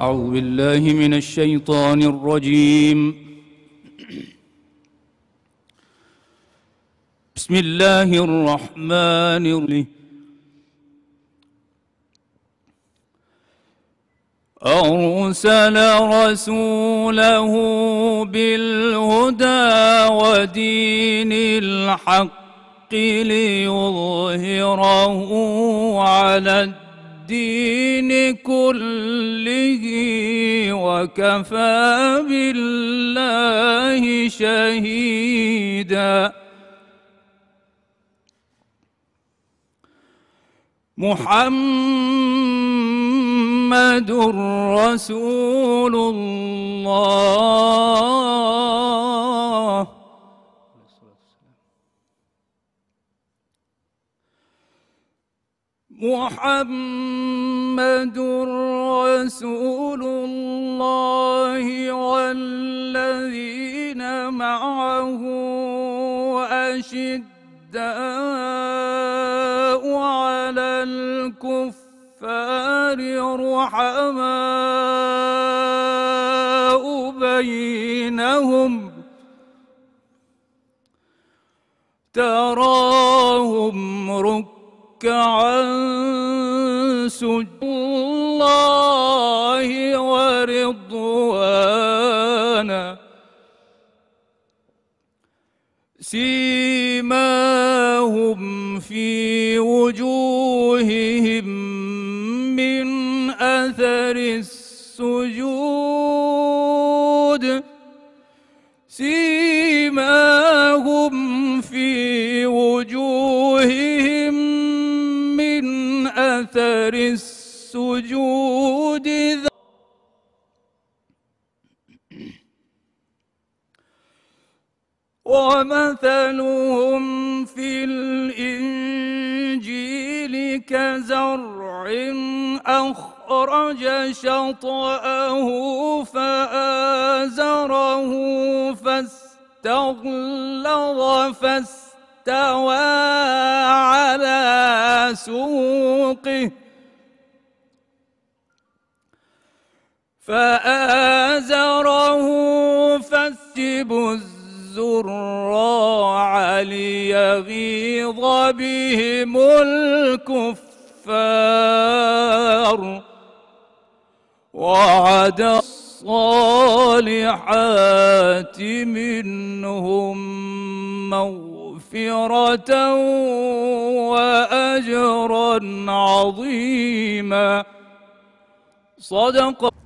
أعوذ بالله من الشيطان الرجيم بسم الله الرحمن الرحيم أرسل رسوله بالهدى ودين الحق ليظهره على الدين الدين كله وكفى بالله شهيدا محمد رسول الله محمد رسول الله والذين معه أشداء على الكفار رحماء بينهم ترى ركعا سجود الله ورضوانا سيماهم في وجوههم من أثر السجود سيماهم في وجوههم وقدر السجود ومثلهم في الإنجيل كزرع أخرج شطأه فآزره فاستغلظ فاستوى على سوقه فآزره فاسب الزراع ليغيظ بهم الكفار وعد الصالحات منهم مغفرة وأجرا عظيما صدق